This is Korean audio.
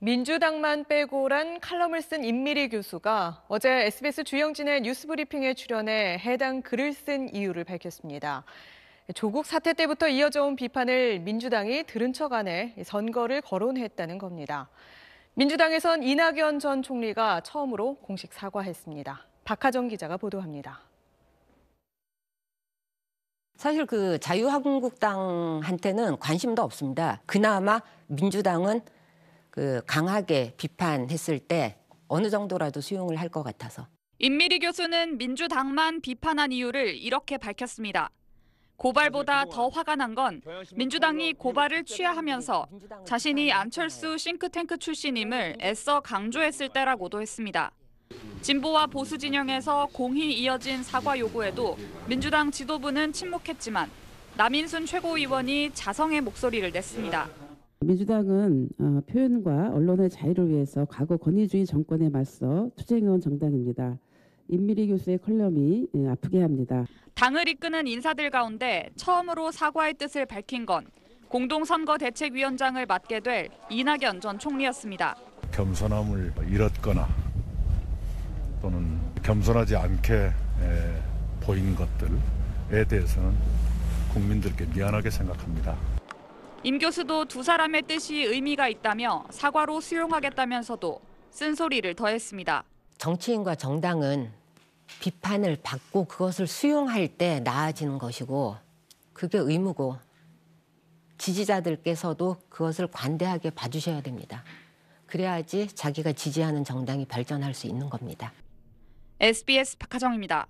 민주당만 빼고란 칼럼을 쓴 임미리 교수가 어제 SBS 주영진의 뉴스브리핑에 출연해 해당 글을 쓴 이유를 밝혔습니다. 조국 사태 때부터 이어져온 비판을 민주당이 들은 척 안에 선거를 거론했다는 겁니다. 민주당에선 이낙연 전 총리가 처음으로 공식 사과했습니다. 박하정 기자가 보도합니다. 사실 그 자유한국당한테는 관심도 없습니다. 그나마 민주당은 그 강하게 비판했을 때 어느 정도라도 수용을 할 것 같아서. 임미리 교수는 민주당만 비판한 이유를 이렇게 밝혔습니다. 고발보다 더 화가 난 건 민주당이 뭐 고발을 취하하면서 자신이 안철수 싱크탱크 출신임을 애써 강조했을 때라고도 했습니다. 진보와 보수 진영에서 공히 이어진 사과 요구에도 민주당 지도부는 침묵했지만 남인순 최고위원이 자성의 목소리를 냈습니다. 민주당은 어, 표현과 언론의 자유를 위해서 과거 권위주의 정권에 맞서 투쟁해온 정당입니다. 임미리 교수의 컬럼이 예, 아프게 합니다. 당을 이끄는 인사들 가운데 처음으로 사과의 뜻을 밝힌 건 공동선거대책위원장을 맡게 될 이낙연 전 총리였습니다. 겸손함을 잃었거나 또는 겸손하지 않게 보인 것들에 대해서는 국민들께 미안하게 생각합니다. 임 교수도 두 사람의 뜻이 의미가 있다며 사과로 수용하겠다면서도 쓴소리를 더했습니다. 정치인과 정당은 비판을 받고 그것을 수용할 때 나아지는 것이고 그게 의무고 지지자들께서도 그것을 관대하게 봐주셔야 됩니다. 그래야지 자기가 지지하는 정당이 발전할 수 있는 겁니다. SBS 박하정입니다.